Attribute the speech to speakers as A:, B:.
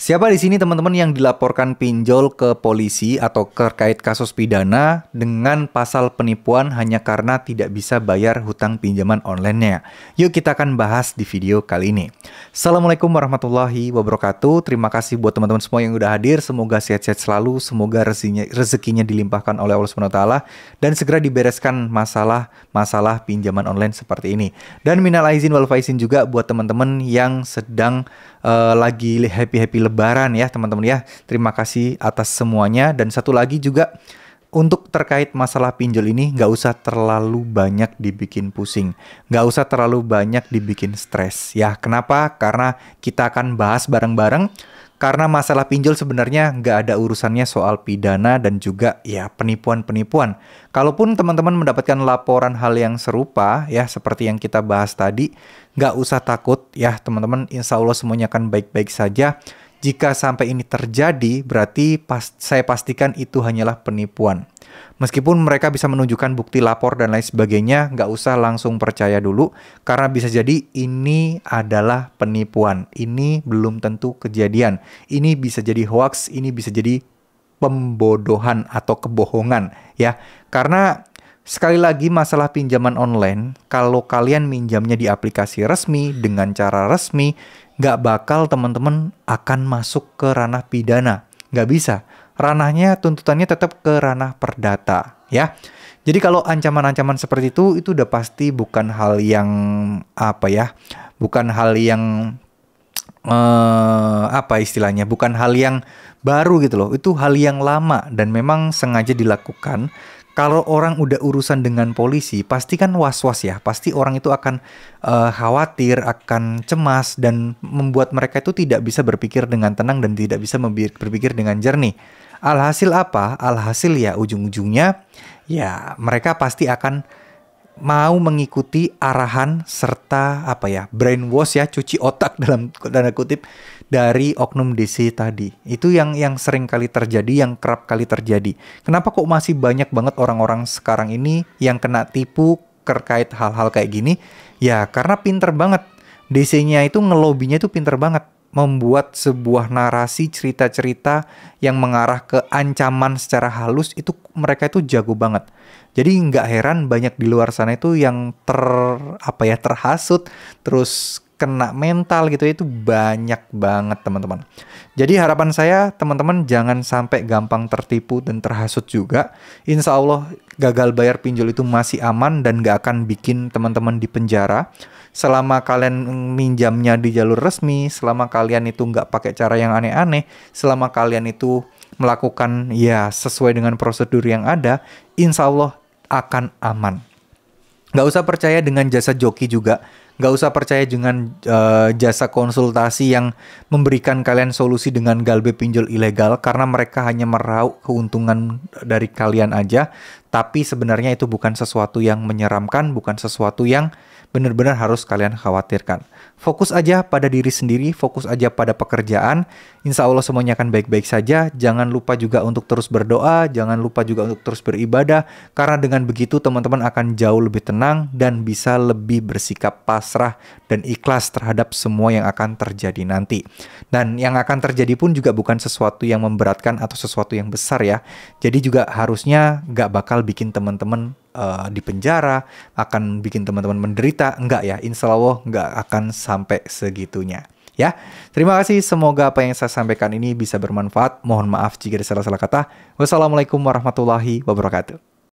A: Siapa di sini teman-teman yang dilaporkan pinjol ke polisi atau terkait kasus pidana dengan pasal penipuan hanya karena tidak bisa bayar hutang pinjaman online-nya? Yuk kita akan bahas di video kali ini. Assalamualaikum warahmatullahi wabarakatuh. Terima kasih buat teman-teman semua yang udah hadir. Semoga sehat-sehat selalu, semoga rezekinya, rezekinya dilimpahkan oleh Allah SWT dan segera dibereskan masalah-masalah pinjaman online seperti ini. Dan minal aizin wal faizin juga buat teman-teman yang sedang uh, lagi happy-happy lebaran ya teman-teman ya. Terima kasih atas semuanya dan satu lagi juga untuk terkait masalah pinjol ini nggak usah terlalu banyak dibikin pusing, nggak usah terlalu banyak dibikin stres ya. Kenapa? Karena kita akan bahas bareng-bareng karena masalah pinjol sebenarnya nggak ada urusannya soal pidana dan juga ya penipuan-penipuan. Kalaupun teman-teman mendapatkan laporan hal yang serupa ya seperti yang kita bahas tadi, nggak usah takut ya teman-teman. Insya Allah semuanya akan baik-baik saja. Jika sampai ini terjadi, berarti pas, saya pastikan itu hanyalah penipuan. Meskipun mereka bisa menunjukkan bukti lapor dan lain sebagainya, nggak usah langsung percaya dulu, karena bisa jadi ini adalah penipuan. Ini belum tentu kejadian. Ini bisa jadi hoax, ini bisa jadi pembodohan atau kebohongan, ya. Karena Sekali lagi masalah pinjaman online, kalau kalian minjamnya di aplikasi resmi dengan cara resmi, nggak bakal teman-teman akan masuk ke ranah pidana. Nggak bisa. Ranahnya tuntutannya tetap ke ranah perdata ya. Jadi kalau ancaman-ancaman seperti itu itu udah pasti bukan hal yang apa ya, bukan hal yang eh, apa istilahnya, bukan hal yang baru gitu loh. Itu hal yang lama dan memang sengaja dilakukan kalau orang udah urusan dengan polisi, pasti kan was-was ya. Pasti orang itu akan uh, khawatir, akan cemas, dan membuat mereka itu tidak bisa berpikir dengan tenang dan tidak bisa berpikir dengan jernih. Alhasil apa? Alhasil ya ujung-ujungnya ya mereka pasti akan mau mengikuti arahan serta apa ya brainwash ya cuci otak dalam tanda kutip dari oknum DC tadi itu yang yang sering kali terjadi yang kerap kali terjadi kenapa kok masih banyak banget orang-orang sekarang ini yang kena tipu terkait hal-hal kayak gini ya karena pinter banget DC-nya itu ngelobinya itu pinter banget membuat sebuah narasi cerita-cerita yang mengarah ke ancaman secara halus itu mereka itu jago banget. Jadi nggak heran banyak di luar sana itu yang ter apa ya terhasut terus kena mental gitu ya, itu banyak banget teman-teman. Jadi harapan saya teman-teman jangan sampai gampang tertipu dan terhasut juga. Insya Allah gagal bayar pinjol itu masih aman dan nggak akan bikin teman-teman di penjara selama kalian minjamnya di jalur resmi, selama kalian itu nggak pakai cara yang aneh-aneh, selama kalian itu melakukan ya sesuai dengan prosedur yang ada, insya Allah akan aman. Nggak usah percaya dengan jasa joki juga, nggak usah percaya dengan uh, jasa konsultasi yang memberikan kalian solusi dengan galbe pinjol ilegal karena mereka hanya meraup keuntungan dari kalian aja, tapi sebenarnya itu bukan sesuatu yang menyeramkan, bukan sesuatu yang benar-benar harus kalian khawatirkan. Fokus aja pada diri sendiri, fokus aja pada pekerjaan. Insya Allah semuanya akan baik-baik saja. Jangan lupa juga untuk terus berdoa, jangan lupa juga untuk terus beribadah. Karena dengan begitu teman-teman akan jauh lebih tenang dan bisa lebih bersikap pasrah dan ikhlas terhadap semua yang akan terjadi nanti. Dan yang akan terjadi pun juga bukan sesuatu yang memberatkan atau sesuatu yang besar ya. Jadi juga harusnya gak bakal bikin teman-teman uh, di penjara, akan bikin teman-teman menderita. Enggak ya, insya Allah enggak akan sampai segitunya. Ya, terima kasih. Semoga apa yang saya sampaikan ini bisa bermanfaat. Mohon maaf jika ada salah-salah kata. Wassalamualaikum warahmatullahi wabarakatuh.